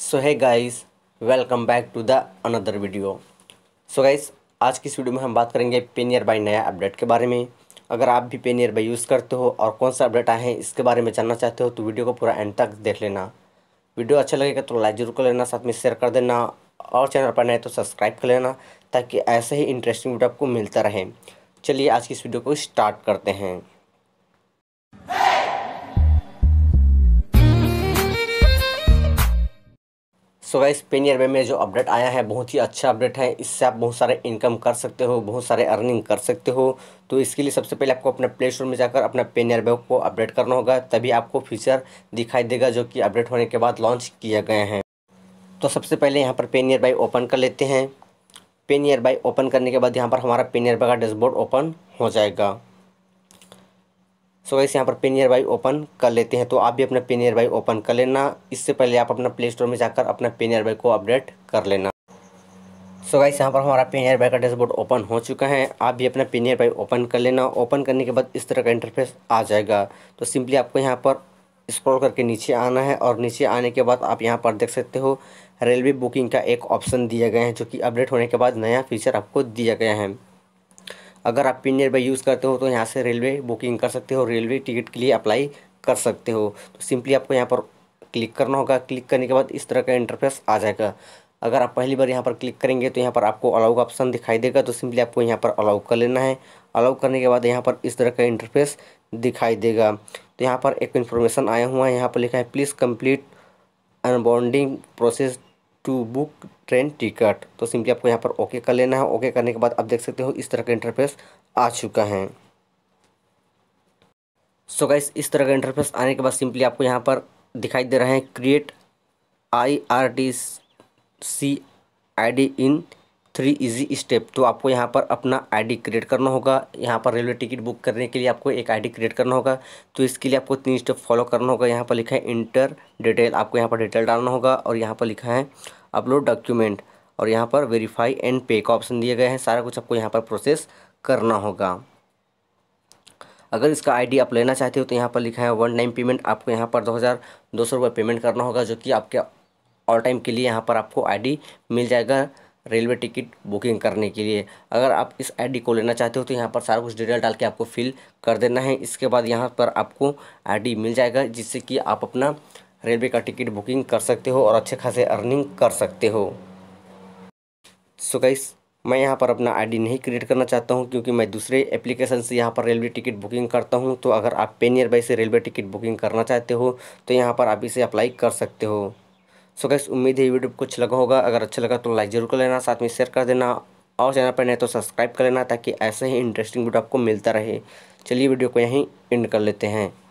so hi guys welcome back to the another video so guys आज की इस video में हम बात करेंगे पेनियर बाई नया अपडेट के बारे में अगर आप भी पेनियर बाई यूज़ करते हो और कौन सा अपडेट आए हैं इसके बारे में जानना चाहते हो तो वीडियो को पूरा एंड तक देख लेना वीडियो अच्छा लगेगा तो लाइक जरूर कर लेना साथ में शेयर कर देना और चैनल पर नए तो सब्सक्राइब कर लेना ताकि ऐसे ही इंटरेस्टिंग वीडियो आपको मिलता रहे चलिए आज की इस वीडियो को स्टार्ट करते हैं सो गाइस पेन ईयर में जो अपडेट आया है बहुत ही अच्छा अपडेट है इससे आप बहुत सारे इनकम कर सकते हो बहुत सारे अर्निंग कर सकते हो तो इसके लिए सबसे पहले आपको अपने प्ले स्टोर में जाकर अपना पेन ईयर को अपडेट करना होगा तभी आपको फीचर दिखाई देगा जो कि अपडेट होने के बाद लॉन्च किया गया है तो सबसे पहले यहाँ पर पेन ईयर बाई ओपन कर लेते हैं पेन ईयर बाई ओपन करने के बाद यहाँ पर हमारा पेन ईयर का डैशबोर्ड ओपन हो जाएगा सो वैसे यहाँ पर पेन ईयर बाई ओपन कर लेते हैं तो आप भी अपना पेन ईयर बाई ओपन कर लेना इससे पहले आप अपना प्ले स्टोर में जाकर अपना पेन ईयर बाई को अपडेट कर लेना सो so गाइस यहाँ पर हमारा पेन ईयर बाई का डैशबोर्ड ओपन हो चुका है आप भी अपना पेन ईयर बाई ओपन कर लेना ओपन करने के बाद इस तरह का इंटरफेस आ जाएगा तो सिंपली आपको यहाँ पर स्क्रॉल करके नीचे आना है और नीचे आने के बाद आप यहाँ पर देख सकते हो रेलवे बुकिंग का एक ऑप्शन दिया गया है जो कि अपडेट होने के बाद नया फीचर आपको दिया गया है अगर आप पिन नेट बाई यूज़ करते हो तो यहाँ से रेलवे बुकिंग कर सकते हो रेलवे टिकट के लिए अप्लाई कर सकते हो तो सिंपली आपको यहाँ पर क्लिक करना होगा क्लिक करने के बाद इस तरह का इंटरफेस आ जाएगा अगर आप पहली बार यहाँ पर क्लिक करेंगे तो यहाँ पर आपको अलाउ का ऑप्शन दिखाई देगा तो सिंपली आपको यहाँ पर अलाउ कर लेना है अलाउ करने के बाद यहाँ पर इस तरह का इंटरफेस दिखाई देगा तो यहाँ पर एक इन्फॉर्मेशन आया हुआ है यहाँ पर लिखा है please complete onboarding process to book train ticket तो सिंपली आपको यहाँ पर ओके कर लेना है ओके करने के बाद आप देख सकते हो इस तरह का इंटरफेस आ चुका है सो so गाइस इस तरह का इंटरफेस आने के बाद सिंपली आपको यहाँ पर दिखाई दे रहे हैं create I R T C I D in three easy step तो आपको यहाँ पर अपना आईडी क्रिएट करना होगा यहाँ पर रेलवे टिकट बुक करने के लिए आपको एक आईडी क्रिएट करना होगा तो इसके लिए आपको तीन स्टेप फॉलो करना होगा यहाँ पर लिखा है इंटर डिटेल आपको यहाँ पर डिटेल डालना होगा और यहाँ पर लिखा है अपलोड डॉक्यूमेंट और यहाँ पर वेरीफाई एंड पे का ऑप्शन दिए गए हैं सारा कुछ आपको यहाँ पर प्रोसेस करना होगा अगर इसका आईडी आप लेना चाहते हो तो यहाँ पर लिखा है वन टाइम पेमेंट आपको यहाँ पर दो हज़ार दो सौ रुपये पेमेंट करना होगा जो कि आपके ऑल टाइम के लिए यहाँ पर आपको आईडी मिल जाएगा रेलवे टिकट बुकिंग करने के लिए अगर आप इस आईडी को लेना चाहते हो तो यहाँ पर सारा कुछ डिटेल डाल के आपको फिल कर देना है इसके बाद यहाँ पर आपको आईडी मिल जाएगा जिससे कि आप अपना रेलवे का टिकट बुकिंग कर सकते हो और अच्छे खासे अर्निंग कर सकते हो सो गाइस मैं यहाँ पर अपना आईडी नहीं क्रिएट करना चाहता हूँ क्योंकि मैं दूसरे एप्लीकेशन से यहाँ पर रेलवे टिकट बुकिंग करता हूँ तो अगर आप पेनियर बाई से रेलवे टिकट बुकिंग करना चाहते हो तो यहाँ पर आप इसे अप्लाई कर सकते हो सो गैस उम्मीद है ये वीडियो कुछ लगा होगा अगर अच्छा लगा तो लाइक जरूर कर लेना साथ में शेयर कर देना और चैनल पर नहीं तो सब्सक्राइब कर लेना ताकि ऐसे ही इंटरेस्टिंग वीडियो आपको मिलता रहे चलिए वीडियो को यहीं एंड कर लेते हैं